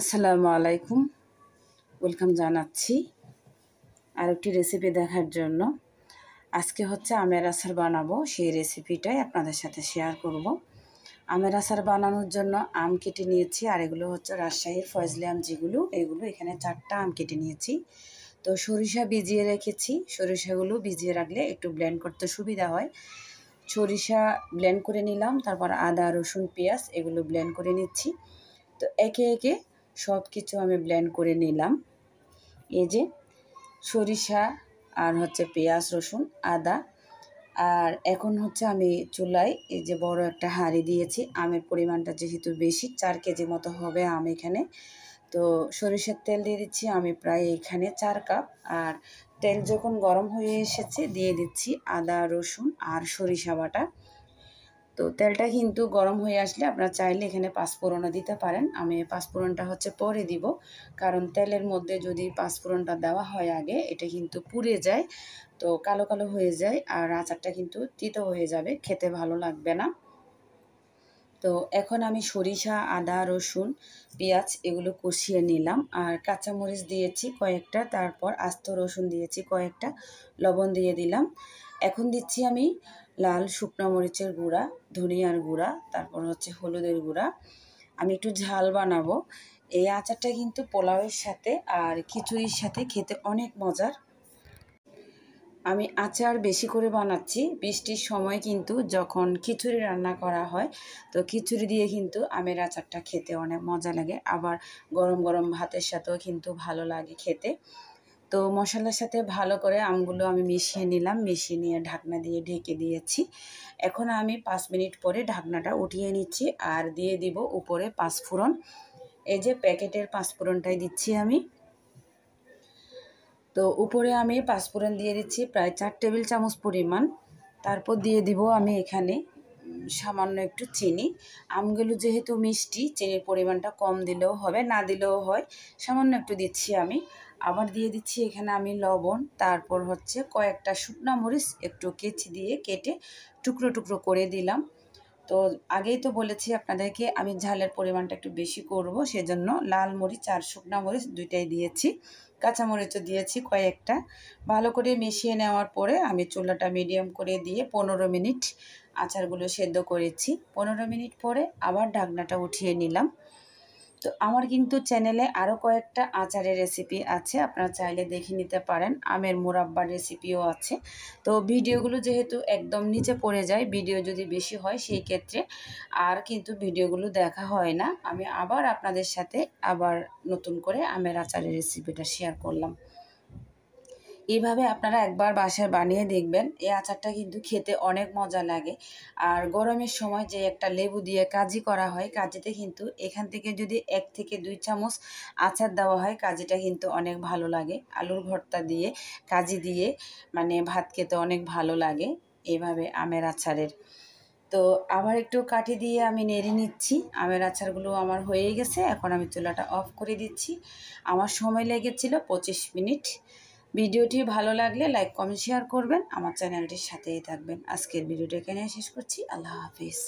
আসসালামু আলাইকুম ওয়েলকাম জানাচ্ছি আরেকটি রেসিপি দেখার জন্য আজকে হচ্ছে আমের আচার বানাবো সেই রেসিপিটাই আপনাদের সাথে শেয়ার করব আমের আচার বানানোর জন্য আম কেটে নিয়েছি আর এগুলো হচ্ছে রাজশাহীর ফজলে আম যেগুলো এগুলো এখানে চারটা আম কেটে নিয়েছি তো সরিষা ভিজিয়ে রেখেছি সরিষাগুলো ভিজিয়ে রাখলে একটু ব্লেন্ড করতে সুবিধা হয় সরিষা ব্লেন্ড করে নিলাম তারপর আদা রসুন পেঁয়াজ এগুলো ব্লেন্ড করে নিচ্ছি তো একে একে সব কিছু আমি ব্লেন্ড করে নিলাম এই যে সরিষা আর হচ্ছে পেঁয়াজ রসুন আদা আর এখন হচ্ছে আমি চুলায় এই যে বড় একটা হাঁড়ি দিয়েছি আমের পরিমাণটা যেহেতু বেশি চার কেজি মতো হবে আম এখানে তো সরিষার তেল দিয়ে দিচ্ছি আমি প্রায় এখানে চার কাপ আর তেল যখন গরম হয়ে এসেছে দিয়ে দিচ্ছি আদা রসুন আর সরিষা বাটা তো তেলটা কিন্তু গরম হয়ে আসলে আপনারা চাইলে এখানে পাঁচফোড়নও দিতে পারেন আমি পাঁচফোড়নটা হচ্ছে পরে দিব কারণ তেলের মধ্যে যদি পাঁচফোড়নটা দেওয়া হয় আগে এটা কিন্তু পুড়ে যায় তো কালো কালো হয়ে যায় আর আচারটা কিন্তু তিতো হয়ে যাবে খেতে ভালো লাগবে না তো এখন আমি সরিষা আদা রসুন পেঁয়াজ এগুলো কষিয়ে নিলাম আর কাঁচামরিচ দিয়েছি কয়েকটা তারপর আস্ত রসুন দিয়েছি কয়েকটা লবণ দিয়ে দিলাম এখন দিচ্ছি আমি লাল শুকনো মরিচের গুঁড়া ধনিয়ার গুঁড়া তারপর হচ্ছে হলুদের গুঁড়া আমি একটু ঝাল বানাবো এই আচারটা কিন্তু পোলাওয়ের সাথে আর খিচুড়ির সাথে খেতে অনেক মজার আমি আচার বেশি করে বানাচ্ছি বৃষ্টির সময় কিন্তু যখন খিচুড়ি রান্না করা হয় তো খিচুড়ি দিয়ে কিন্তু আমের আচারটা খেতে অনেক মজা লাগে আবার গরম গরম ভাতের সাথেও কিন্তু ভালো লাগে খেতে তো মশলার সাথে ভালো করে আমগুলো আমি মিশিয়ে নিলাম মিশিয়ে নিয়ে ঢাকনা দিয়ে ঢেকে দিয়েছি এখন আমি পাঁচ মিনিট পরে ঢাকনাটা উঠিয়ে নিচ্ছি আর দিয়ে দিব উপরে ফোড়ন এই যে প্যাকেটের ফোড়নটাই দিচ্ছি আমি তো উপরে আমি ফোড়ন দিয়ে দিচ্ছি প্রায় চার টেবিল চামচ পরিমাণ তারপর দিয়ে দিব আমি এখানে সামান্য একটু চিনি আমগুলো যেহেতু মিষ্টি চিনির পরিমাণটা কম দিলেও হবে না দিলেও হয় সামান্য একটু দিচ্ছি আমি আবার দিয়ে দিচ্ছি এখানে আমি লবণ তারপর হচ্ছে কয়েকটা শুকনা মরিচ একটু কেচি দিয়ে কেটে টুকরো টুকরো করে দিলাম তো আগেই তো বলেছি আপনাদেরকে আমি ঝালের পরিমাণটা একটু বেশি করব সেজন্য লাল মরিচ আর শুকনো মরিচ দুইটাই দিয়েছি কাঁচা মরিচও দিয়েছি কয়েকটা ভালো করে মিশিয়ে নেওয়ার পরে আমি চুলাটা মিডিয়াম করে দিয়ে পনেরো মিনিট আচারগুলো সেদ্ধ করেছি পনেরো মিনিট পরে আবার ঢাকনাটা উঠিয়ে নিলাম তো আমার কিন্তু চ্যানেলে আরও কয়েকটা আচারের রেসিপি আছে আপনারা চাইলে দেখে নিতে পারেন আমের মুরাব্বার রেসিপিও আছে তো ভিডিওগুলো যেহেতু একদম নিচে পড়ে যায় ভিডিও যদি বেশি হয় সেই ক্ষেত্রে আর কিন্তু ভিডিওগুলো দেখা হয় না আমি আবার আপনাদের সাথে আবার নতুন করে আমের আচারের রেসিপিটা শেয়ার করলাম এইভাবে আপনারা একবার বাসায় বানিয়ে দেখবেন এই আচারটা কিন্তু খেতে অনেক মজা লাগে আর গরমের সময় যে একটা লেবু দিয়ে কাজি করা হয় কাজিতে কিন্তু এখান থেকে যদি এক থেকে দুই চামচ আচার দেওয়া হয় কাজিটা কিন্তু অনেক ভালো লাগে আলুর ভর্তা দিয়ে কাজি দিয়ে মানে ভাত খেতে অনেক ভালো লাগে এইভাবে আমের আচারের তো আবার একটু কাঠি দিয়ে আমি নেড়ে নিচ্ছি আমের আচারগুলো আমার হয়ে গেছে এখন আমি চুলাটা অফ করে দিচ্ছি আমার সময় লেগেছিল পঁচিশ মিনিট ভিডিওটি ভালো লাগলে লাইক কমেন্ট শেয়ার করবেন আমার চ্যানেলটির সাথেই থাকবেন আজকের ভিডিওটা এখানে শেষ করছি আল্লাহ হাফিজ